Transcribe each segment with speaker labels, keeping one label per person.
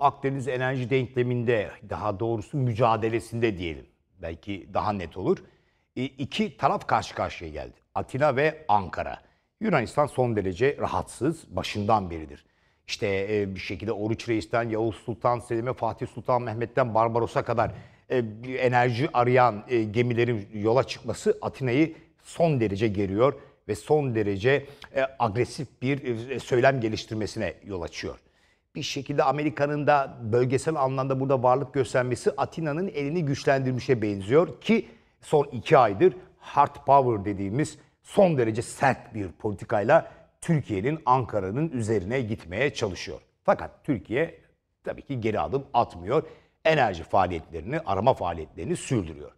Speaker 1: Akdeniz enerji denkleminde daha doğrusu mücadelesinde diyelim. Belki daha net olur. E, iki taraf karşı karşıya geldi. Atina ve Ankara. Yunanistan son derece rahatsız başından beridir. İşte e, bir şekilde Oruç Reis'ten Yavuz Sultan Selim'e Fatih Sultan Mehmet'ten Barbaros'a kadar e, enerji arayan e, gemilerin yola çıkması Atina'yı son derece geriyor ve son derece agresif bir söylem geliştirmesine yol açıyor bir şekilde Amerika'nın da bölgesel anlamda burada varlık göstermesi Atina'nın elini güçlendirmişe benziyor ki son iki aydır hard power dediğimiz son derece sert bir politikayla Türkiye'nin Ankara'nın üzerine gitmeye çalışıyor. Fakat Türkiye tabii ki geri adım atmıyor. Enerji faaliyetlerini, arama faaliyetlerini sürdürüyor.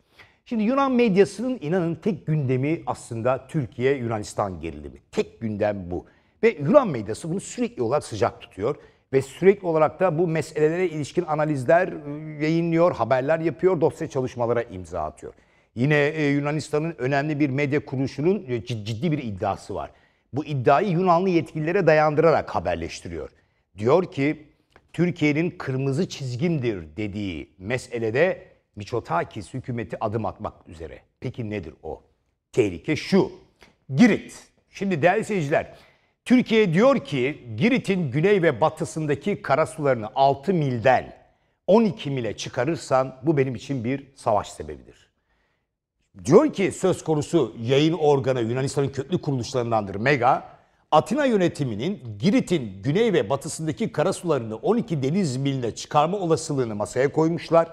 Speaker 1: Şimdi Yunan medyasının inanın tek gündemi aslında Türkiye-Yunanistan gerilimi. Tek gündem bu. Ve Yunan medyası bunu sürekli olarak sıcak tutuyor ve sürekli olarak da bu meselelere ilişkin analizler e, yayınlıyor, haberler yapıyor, dosya çalışmalara imza atıyor. Yine e, Yunanistan'ın önemli bir medya kuruluşunun e, ciddi bir iddiası var. Bu iddiayı Yunanlı yetkililere dayandırarak haberleştiriyor. Diyor ki Türkiye'nin kırmızı çizgimdir dediği meselede Miçotakis hükümeti adım atmak üzere. Peki nedir o? Tehlike şu. Girit. Şimdi değerli seyirciler, Türkiye diyor ki Girit'in güney ve batısındaki karasularını 6 milden 12 mile çıkarırsan bu benim için bir savaş sebebidir. Diyor ki söz konusu yayın organı Yunanistan'ın köklü kuruluşlarındandır Mega. Atina yönetiminin Girit'in güney ve batısındaki karasularını 12 deniz miline çıkarma olasılığını masaya koymuşlar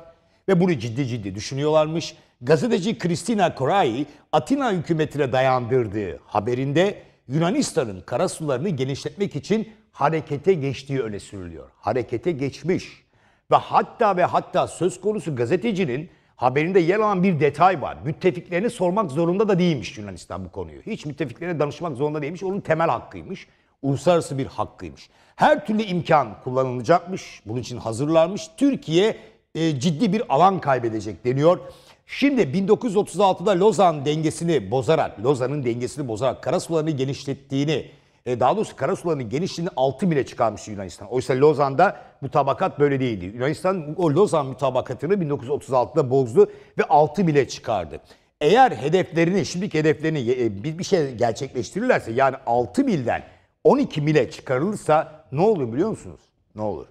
Speaker 1: ve bunu ciddi ciddi düşünüyorlarmış. Gazeteci Kristina Koray Atina hükümetine dayandırdığı haberinde Yunanistan'ın karasularını genişletmek için harekete geçtiği öne sürülüyor. Harekete geçmiş. Ve hatta ve hatta söz konusu gazetecinin haberinde yer alan bir detay var. Müttefiklerini sormak zorunda da değilmiş Yunanistan bu konuyu. Hiç müttefiklerine danışmak zorunda değilmiş. Onun temel hakkıymış. Uluslararası bir hakkıymış. Her türlü imkan kullanılacakmış. Bunun için hazırlanmış. Türkiye e, ciddi bir alan kaybedecek deniyor. Şimdi 1936'da Lozan dengesini bozarak, Lozan'ın dengesini bozarak karasularını genişlettiğini, e, daha doğrusu karasularının genişliğini 6 bile çıkarmış Yunanistan. Oysa Lozan'da mutabakat böyle değildi. Yunanistan o Lozan mutabakatını 1936'da bozdu ve 6 bile çıkardı. Eğer hedeflerini, şimdiki hedeflerini e, e, bir şey gerçekleştirirlerse yani 6 bilden 12 mile çıkarılırsa ne olur biliyor musunuz? Ne olur?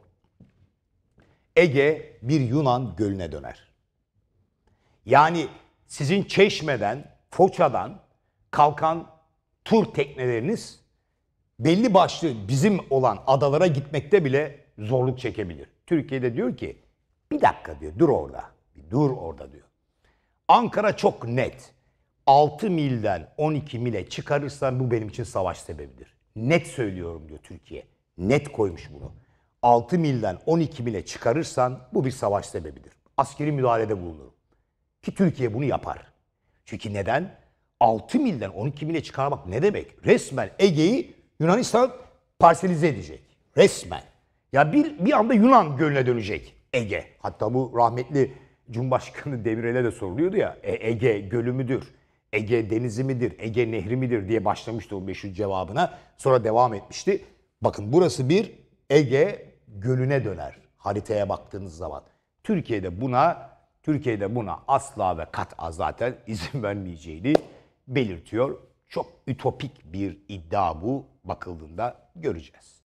Speaker 1: Ege bir Yunan gölüne döner. Yani sizin Çeşme'den, Foça'dan kalkan tur tekneleriniz belli başlı bizim olan adalara gitmekte bile zorluk çekebilir. Türkiye'de diyor ki bir dakika diyor dur orada. dur orada diyor. Ankara çok net. 6 milden 12 mile çıkarırsan bu benim için savaş sebebidir. Net söylüyorum diyor Türkiye. Net koymuş bunu. 6 milden 12 mile çıkarırsan bu bir savaş sebebidir. Askeri müdahalede bulunurum. Ki Türkiye bunu yapar. Çünkü neden? 6 milden 12 mile çıkarmak ne demek? Resmen Ege'yi Yunanistan parselize edecek. Resmen. Ya bir, bir anda Yunan gölüne dönecek Ege. Hatta bu rahmetli Cumhurbaşkanı Demirel'e de soruluyordu ya. E, Ege gölü müdür? Ege denizi midir? Ege nehri midir? diye başlamıştı o meşhur cevabına. Sonra devam etmişti. Bakın burası bir Ege gölüne döner haritaya baktığınız zaman. Türkiye'de buna Türkiye'de buna asla ve kat'a zaten izin vermeyeceğini belirtiyor. Çok ütopik bir iddia bu bakıldığında göreceğiz.